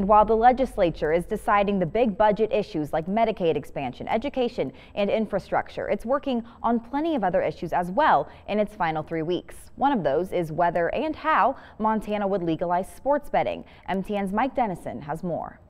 And while the legislature is deciding the big budget issues like Medicaid expansion, education, and infrastructure, it's working on plenty of other issues as well in its final three weeks. One of those is whether and how Montana would legalize sports betting. MTN's Mike Dennison has more.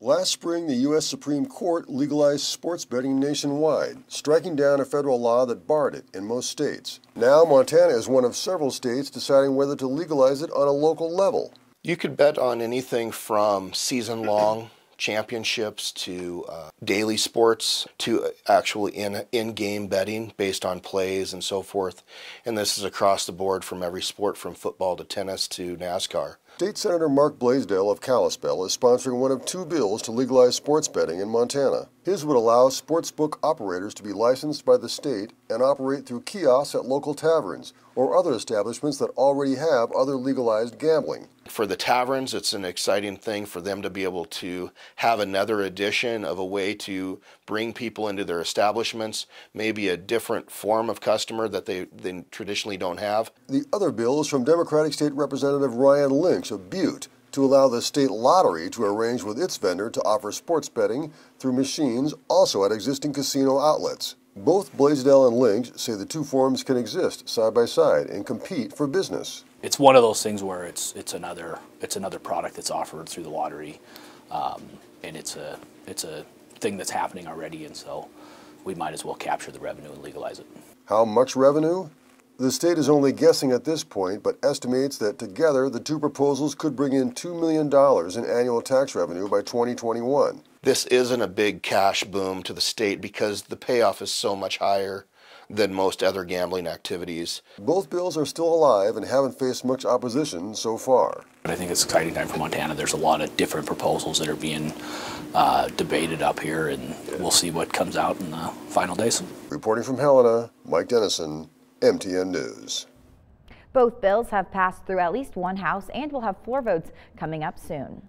Last spring, the U.S. Supreme Court legalized sports betting nationwide, striking down a federal law that barred it in most states. Now, Montana is one of several states deciding whether to legalize it on a local level. You could bet on anything from season long championships to uh, daily sports to uh, actually in in-game betting based on plays and so forth. And this is across the board from every sport from football to tennis to NASCAR. State Senator Mark Blaisdell of Kalispell is sponsoring one of two bills to legalize sports betting in Montana. His would allow sportsbook operators to be licensed by the state and operate through kiosks at local taverns or other establishments that already have other legalized gambling. For the taverns, it's an exciting thing for them to be able to have another addition of a way to bring people into their establishments, maybe a different form of customer that they, they traditionally don't have. The other bill is from Democratic State Representative Ryan Lynch of Butte to allow the state lottery to arrange with its vendor to offer sports betting through machines also at existing casino outlets. Both Blaisdell and Lynch say the two forms can exist side by side and compete for business. It's one of those things where it's it's another it's another product that's offered through the lottery, um, and it's a it's a thing that's happening already, and so we might as well capture the revenue and legalize it. How much revenue? The state is only guessing at this point, but estimates that together the two proposals could bring in $2 million in annual tax revenue by 2021. This isn't a big cash boom to the state because the payoff is so much higher than most other gambling activities. Both bills are still alive and haven't faced much opposition so far. But I think it's exciting time for Montana. There's a lot of different proposals that are being uh, debated up here, and we'll see what comes out in the final days. Reporting from Helena, Mike Dennison, MTN News. Both bills have passed through at least one house and will have floor votes coming up soon.